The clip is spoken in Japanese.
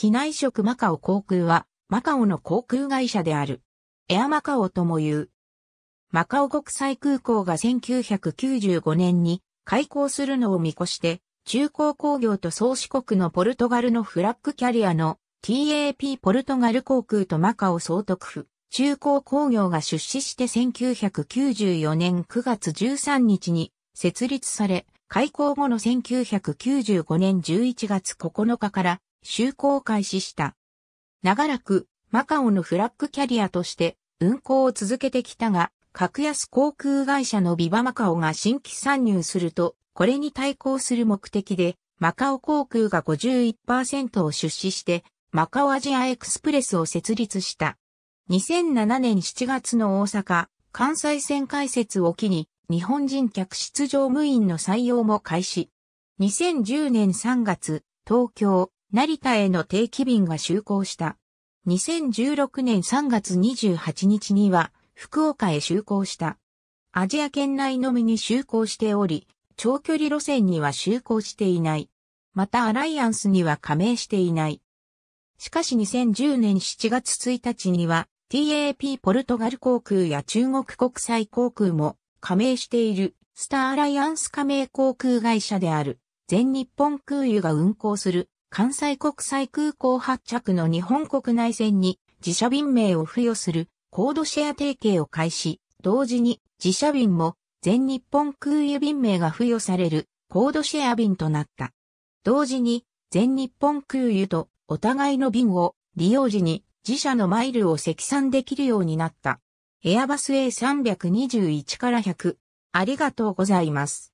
機内食マカオ航空は、マカオの航空会社である。エアマカオとも言う。マカオ国際空港が1995年に開港するのを見越して、中高工業と創始国のポルトガルのフラッグキャリアの TAP ポルトガル航空とマカオ総督府、中高工業が出資して1994年9月13日に設立され、開港後の1995年11月9日から就航開始した。長らくマカオのフラッグキャリアとして運航を続けてきたが、格安航空会社のビバマカオが新規参入すると、これに対抗する目的で、マカオ航空が51%を出資して、マカオアジアエクスプレスを設立した。2007年7月の大阪、関西線開設を機に、日本人客室乗務員の採用も開始。2010年3月、東京、成田への定期便が就航した。2016年3月28日には福岡へ就航した。アジア圏内のみに就航しており、長距離路線には就航していない。またアライアンスには加盟していない。しかし2010年7月1日には TAP ポルトガル航空や中国国際航空も加盟しているスターアライアンス加盟航空会社である全日本空輸が運航する関西国際空港発着の日本国内線に自社便名を付与するコードシェア提携を開始、同時に自社便も全日本空輸便名が付与されるコードシェア便となった。同時に全日本空輸とお互いの便を利用時に自社のマイルを積算できるようになった。エアバス A321 から100。ありがとうございます。